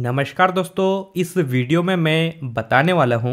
नमस्कार दोस्तों इस वीडियो में मैं बताने वाला हूँ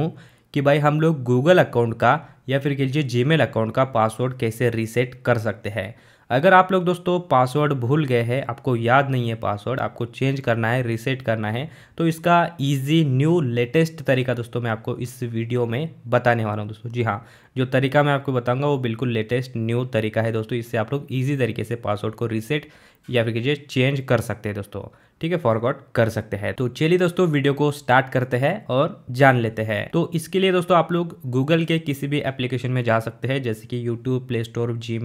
कि भाई हम लोग गूगल अकाउंट का या फिर कह लीजिए जी अकाउंट का पासवर्ड कैसे रीसेट कर सकते हैं अगर आप लोग दोस्तों पासवर्ड भूल गए हैं आपको याद नहीं है पासवर्ड आपको चेंज करना है रीसेट करना है तो इसका इजी न्यू लेटेस्ट तरीका दोस्तों मैं आपको इस वीडियो में बताने वाला हूँ दोस्तों जी हाँ जो तरीका मैं आपको बताऊंगा वो बिल्कुल लेटेस्ट न्यू तरीका है दोस्तों इससे आप लोग ईजी तरीके से पासवर्ड को रीसेट या फिर कीजिए चेंज कर सकते हैं दोस्तों ठीक है फॉरवर्ड कर सकते हैं तो चलिए दोस्तों वीडियो को स्टार्ट करते हैं और जान लेते हैं तो इसके लिए दोस्तों आप लोग गूगल के किसी भी एप्लीकेशन में जा सकते हैं जैसे कि यूट्यूब प्ले स्टोर जी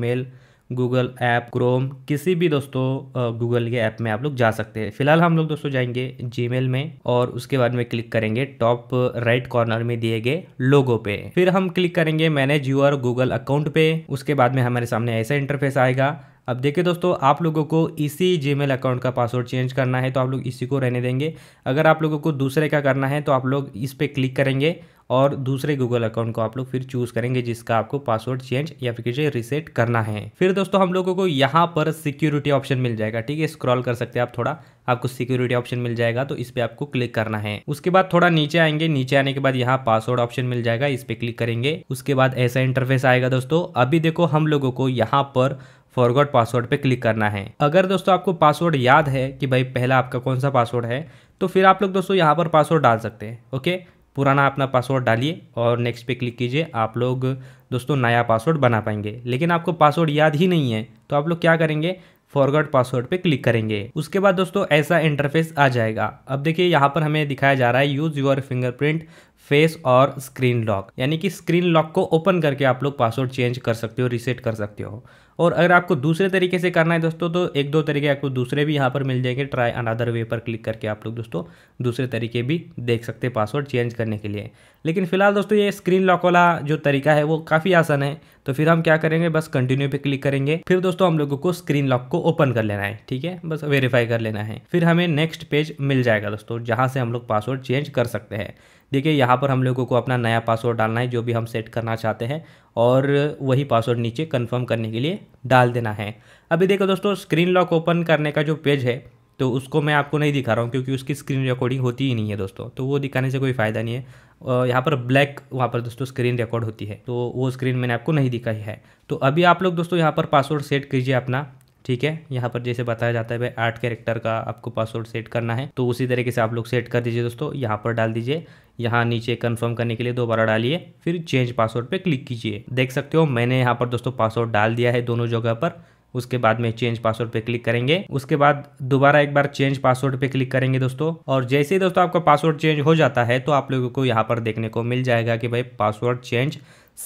गूगल ऐप क्रोम किसी भी दोस्तों गूगल के ऐप में आप लोग जा सकते हैं फिलहाल हम लोग दोस्तों जाएंगे जी में और उसके बाद में क्लिक करेंगे टॉप राइट कॉर्नर में दिए गए लोगो पे फिर हम क्लिक करेंगे मैनेज यूर गूगल अकाउंट पे उसके बाद में हमारे सामने ऐसा इंटरफेस आएगा अब देखिए दोस्तों आप लोगों को इसी जी अकाउंट का पासवर्ड चेंज करना है तो आप लोग इसी को रहने देंगे अगर आप लोगों को दूसरे का करना है तो आप लोग इस पर क्लिक करेंगे और दूसरे गूगल अकाउंट को आप लोग फिर चूज करेंगे जिसका आपको पासवर्ड चेंज या फिर किसी रिसेट करना है फिर दोस्तों हम लोगों को यहाँ पर सिक्योरिटी ऑप्शन मिल जाएगा ठीक है स्क्रॉल कर सकते हैं आप थोड़ा आपको सिक्योरिटी ऑप्शन मिल जाएगा तो इस पर आपको क्लिक करना है उसके बाद थोड़ा नीचे आएंगे नीचे आने के बाद यहाँ पासवर्ड ऑप्शन मिल जाएगा इस पर क्लिक करेंगे उसके बाद ऐसा इंटरफेस आएगा दोस्तों अभी देखो हम लोगों को यहाँ पर फॉरवर्ड पासवर्ड पे क्लिक करना है अगर दोस्तों आपको पासवर्ड याद है कि भाई पहला आपका कौन सा पासवर्ड है तो फिर आप लोग दोस्तों यहाँ पर पासवर्ड डाल सकते हैं ओके पुराना अपना पासवर्ड डालिए और नेक्स्ट पे क्लिक कीजिए आप लोग दोस्तों नया पासवर्ड बना पाएंगे लेकिन आपको पासवर्ड याद ही नहीं है तो आप लोग क्या करेंगे फॉरवर्ड पासवर्ड पे क्लिक करेंगे उसके बाद दोस्तों ऐसा इंटरफेस आ जाएगा अब देखिए यहाँ पर हमें दिखाया जा रहा है यूज़ योर फिंगरप्रिंट फेस और स्क्रीन लॉक यानी कि स्क्रीन लॉक को ओपन करके आप लोग पासवर्ड चेंज कर सकते हो रीसेट कर सकते हो और अगर आपको दूसरे तरीके से करना है दोस्तों तो एक दो तरीके आपको दूसरे भी यहाँ पर मिल जाएंगे ट्राई अनदर वे पर क्लिक करके आप लोग दोस्तों दूसरे तरीके भी देख सकते हैं पासवर्ड चेंज करने के लिए लेकिन फिलहाल दोस्तों ये स्क्रीन लॉक वाला जो तरीका है वो काफ़ी आसान है तो फिर हम क्या करेंगे बस कंटिन्यू पे क्लिक करेंगे फिर दोस्तों हम लोगों को स्क्रीन लॉक को ओपन कर लेना है ठीक है बस वेरीफाई कर लेना है फिर हमें नेक्स्ट पेज मिल जाएगा दोस्तों जहाँ से हम लोग पासवर्ड चेंज कर सकते हैं देखिए यहाँ यहाँ पर हम लोगों को अपना नया पासवर्ड डालना है जो भी हम सेट करना चाहते हैं और वही पासवर्ड नीचे कंफर्म करने के लिए डाल देना है अभी देखो दोस्तों स्क्रीन लॉक ओपन करने का जो पेज है तो उसको मैं आपको नहीं दिखा रहा हूँ क्योंकि उसकी स्क्रीन रिकॉर्डिंग होती ही नहीं है दोस्तों तो वो दिखाने से कोई फ़ायदा नहीं है यहाँ पर ब्लैक वहाँ पर दोस्तों स्क्रीन रिकॉर्ड होती है तो वो स्क्रीन मैंने आपको नहीं दिखाई है तो अभी आप लोग दोस्तों यहाँ पर पासवर्ड सेट कीजिए अपना ठीक है यहाँ पर जैसे बताया जाता है भाई आठ कैरेक्टर का आपको पासवर्ड सेट करना है तो उसी तरीके से आप लोग सेट कर दीजिए दोस्तों यहाँ पर डाल दीजिए यहाँ नीचे कंफर्म करने के लिए दोबारा डालिए फिर चेंज पासवर्ड पे क्लिक कीजिए देख सकते हो मैंने यहाँ पर दोस्तों पासवर्ड डाल दिया है दोनों जगह पर उसके बाद में चेंज पासवर्ड पे क्लिक करेंगे उसके बाद दोबारा एक बार चेंज पासवर्ड पे क्लिक करेंगे दोस्तों और जैसे ही दोस्तों आपका पासवर्ड चेंज हो जाता है तो आप लोगों को यहाँ पर देखने को मिल जाएगा कि भाई पासवर्ड चेंज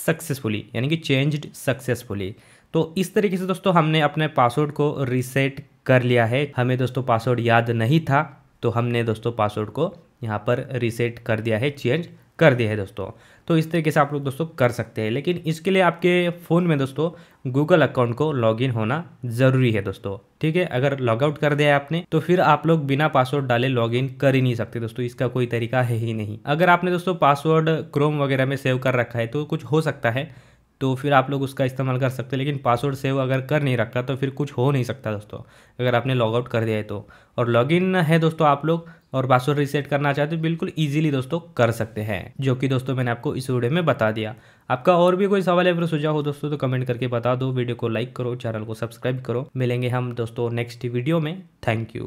सक्सेसफुली यानी कि चेंज्ड सक्सेसफुली तो इस तरीके से दोस्तों हमने अपने पासवर्ड को रीसेट कर लिया है हमें दोस्तों पासवर्ड याद नहीं था तो हमने दोस्तों पासवर्ड को यहाँ पर रीसेट कर दिया है चेंज कर दिया है दोस्तों तो इस तरीके से आप लोग दोस्तों कर सकते हैं लेकिन इसके लिए आपके फ़ोन में दोस्तों गूगल अकाउंट को लॉगिन होना ज़रूरी है दोस्तों ठीक है अगर लॉगआउट कर दिया है आपने तो फिर आप लोग बिना पासवर्ड डाले लॉगिन कर ही नहीं सकते दोस्तों इसका कोई तरीका है ही नहीं अगर आपने दोस्तों पासवर्ड क्रोम वगैरह में सेव कर रखा है तो कुछ हो सकता है तो फिर आप लोग उसका इस्तेमाल कर सकते हैं लेकिन पासवर्ड सेव अगर कर नहीं रखा तो फिर कुछ हो नहीं सकता दोस्तों अगर आपने लॉगआउट कर दिया है तो और लॉगिन है दोस्तों आप लोग और पासवर्ड रीसेट करना चाहते हो बिल्कुल ईजिली दोस्तों कर सकते हैं जो कि दोस्तों मैंने आपको इस वीडियो में बता दिया आपका और भी कोई सवाल है फिर सुझाव हो दोस्तों तो कमेंट करके बता दो वीडियो को लाइक करो चैनल को सब्सक्राइब करो मिलेंगे हम दोस्तों नेक्स्ट वीडियो में थैंक यू